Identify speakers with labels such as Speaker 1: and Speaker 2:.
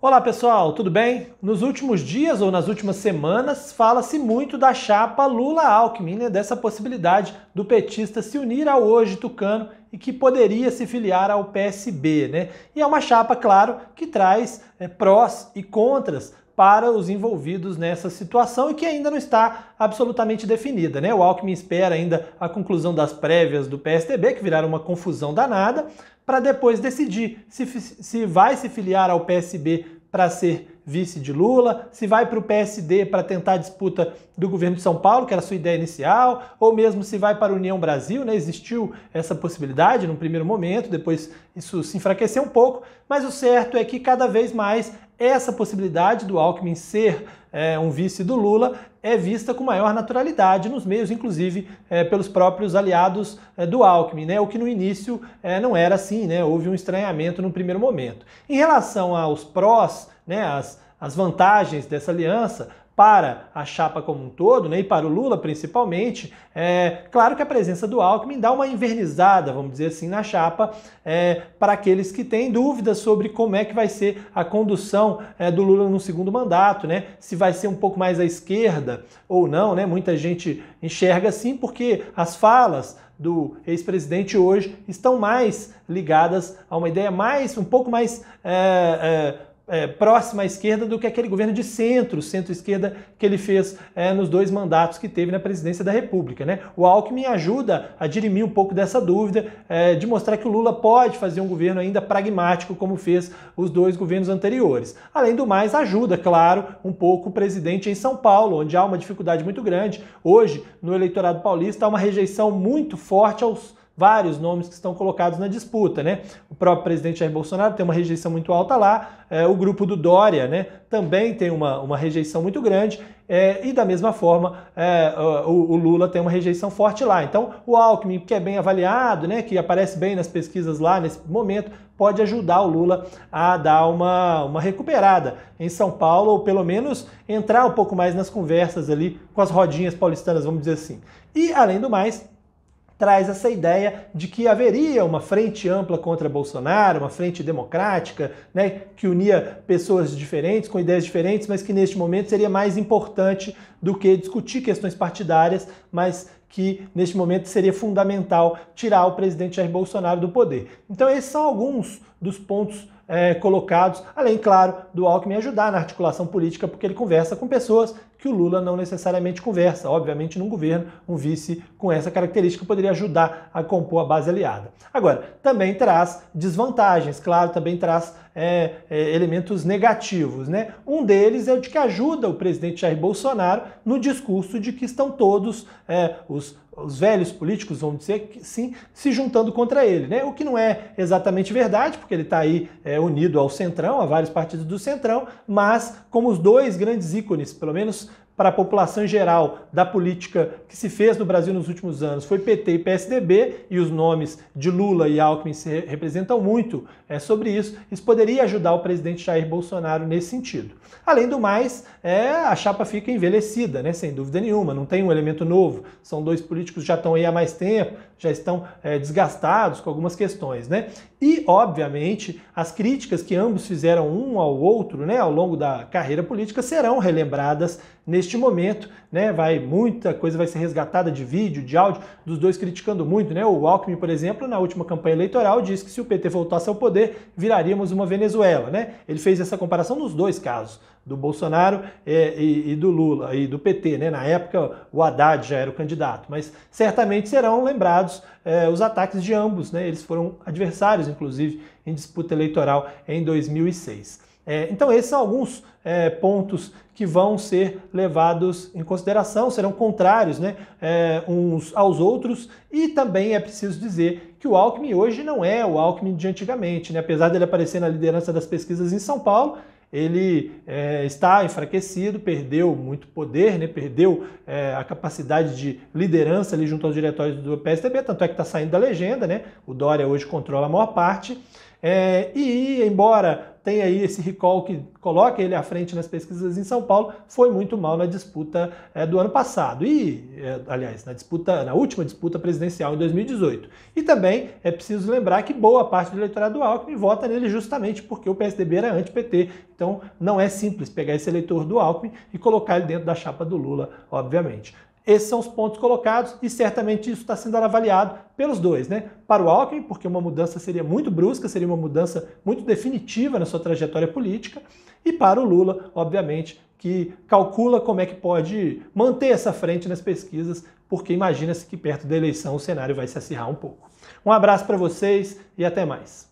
Speaker 1: Olá pessoal, tudo bem? Nos últimos dias ou nas últimas semanas fala-se muito da chapa Lula-Alckmin, né? dessa possibilidade do petista se unir ao hoje tucano e que poderia se filiar ao PSB. Né? E é uma chapa, claro, que traz é, prós e contras para os envolvidos nessa situação e que ainda não está absolutamente definida. Né? O Alckmin espera ainda a conclusão das prévias do PSDB, que viraram uma confusão danada, para depois decidir se, se vai se filiar ao PSB para ser vice de Lula, se vai para o PSD para tentar a disputa do governo de São Paulo, que era a sua ideia inicial, ou mesmo se vai para a União Brasil, né? Existiu essa possibilidade no primeiro momento, depois isso se enfraqueceu um pouco, mas o certo é que cada vez mais essa possibilidade do Alckmin ser é, um vice do Lula é vista com maior naturalidade nos meios, inclusive é, pelos próprios aliados é, do Alckmin, né? o que no início é, não era assim, né? houve um estranhamento no primeiro momento. Em relação aos prós, né, as, as vantagens dessa aliança, para a chapa como um todo, né, e para o Lula principalmente, é claro que a presença do Alckmin dá uma invernizada, vamos dizer assim, na chapa, é, para aqueles que têm dúvidas sobre como é que vai ser a condução é, do Lula no segundo mandato, né, se vai ser um pouco mais à esquerda ou não, né, muita gente enxerga assim, porque as falas do ex-presidente hoje estão mais ligadas a uma ideia mais, um pouco mais é, é, é, próxima à esquerda do que aquele governo de centro, centro-esquerda que ele fez é, nos dois mandatos que teve na presidência da República. Né? O Alckmin ajuda a dirimir um pouco dessa dúvida, é, de mostrar que o Lula pode fazer um governo ainda pragmático, como fez os dois governos anteriores. Além do mais, ajuda, claro, um pouco o presidente em São Paulo, onde há uma dificuldade muito grande. Hoje, no eleitorado paulista, há uma rejeição muito forte aos vários nomes que estão colocados na disputa, né? O próprio presidente Jair Bolsonaro tem uma rejeição muito alta lá, é, o grupo do Dória, né? Também tem uma, uma rejeição muito grande é, e da mesma forma é, o, o, Lula tem uma rejeição forte lá. Então o Alckmin, que é bem avaliado, né? Que aparece bem nas pesquisas lá nesse momento, pode ajudar o Lula a dar uma, uma recuperada em São Paulo ou pelo menos entrar um pouco mais nas conversas ali com as rodinhas paulistanas, vamos dizer assim. E além do mais traz essa ideia de que haveria uma frente ampla contra Bolsonaro, uma frente democrática, né, que unia pessoas diferentes, com ideias diferentes, mas que neste momento seria mais importante do que discutir questões partidárias, mas que neste momento seria fundamental tirar o presidente Jair Bolsonaro do poder. Então, esses são alguns dos pontos é, colocados, além, claro, do Alckmin ajudar na articulação política, porque ele conversa com pessoas que o Lula não necessariamente conversa. Obviamente, num governo, um vice com essa característica poderia ajudar a compor a base aliada. Agora, também traz desvantagens, claro, também traz é, é, elementos negativos. Né? Um deles é o de que ajuda o presidente Jair Bolsonaro no discurso de que estão todos é, os os velhos políticos vão dizer que sim, se juntando contra ele, né? O que não é exatamente verdade, porque ele está aí é, unido ao Centrão, a vários partidos do Centrão, mas como os dois grandes ícones, pelo menos para a população em geral da política que se fez no Brasil nos últimos anos foi PT e PSDB, e os nomes de Lula e Alckmin se representam muito é, sobre isso. Isso poderia ajudar o presidente Jair Bolsonaro nesse sentido. Além do mais, é, a chapa fica envelhecida, né, sem dúvida nenhuma, não tem um elemento novo. São dois políticos que já estão aí há mais tempo, já estão é, desgastados com algumas questões. Né? E, obviamente, as críticas que ambos fizeram um ao outro né, ao longo da carreira política serão relembradas neste neste momento, né, vai muita coisa vai ser resgatada de vídeo, de áudio, dos dois criticando muito, né? O Alckmin, por exemplo, na última campanha eleitoral disse que se o PT voltasse ao poder, viraríamos uma Venezuela, né? Ele fez essa comparação nos dois casos, do Bolsonaro é, e, e, do Lula e do PT, né? Na época o Haddad já era o candidato, mas certamente serão lembrados é, os ataques de ambos, né? Eles foram adversários, inclusive, em disputa eleitoral em 2006. É, então, esses são alguns é, pontos que vão ser levados em consideração, serão contrários né, é, uns aos outros, e também é preciso dizer que o Alckmin hoje não é o Alckmin de antigamente, né? apesar dele aparecer na liderança das pesquisas em São Paulo, ele é, está enfraquecido, perdeu muito poder, né? perdeu é, a capacidade de liderança ali junto aos diretórios do PSDB, tanto é que está saindo da legenda, né? o Dória hoje controla a maior parte. É, e embora tem aí esse recall que coloca ele à frente nas pesquisas em São Paulo, foi muito mal na disputa é, do ano passado. E, é, aliás, na disputa, na última disputa presidencial em 2018. E também é preciso lembrar que boa parte do eleitorado do Alckmin vota nele justamente porque o PSDB era anti-PT. Então não é simples pegar esse eleitor do Alckmin e colocar ele dentro da chapa do Lula, obviamente. Esses são os pontos colocados e certamente isso está sendo avaliado pelos dois, né? Para o Alckmin, porque uma mudança seria muito brusca, seria uma mudança muito definitiva na sua trajetória política, e para o Lula, obviamente, que calcula como é que pode manter essa frente nas pesquisas, porque imagina-se que perto da eleição o cenário vai se acirrar um pouco. Um abraço para vocês e até mais.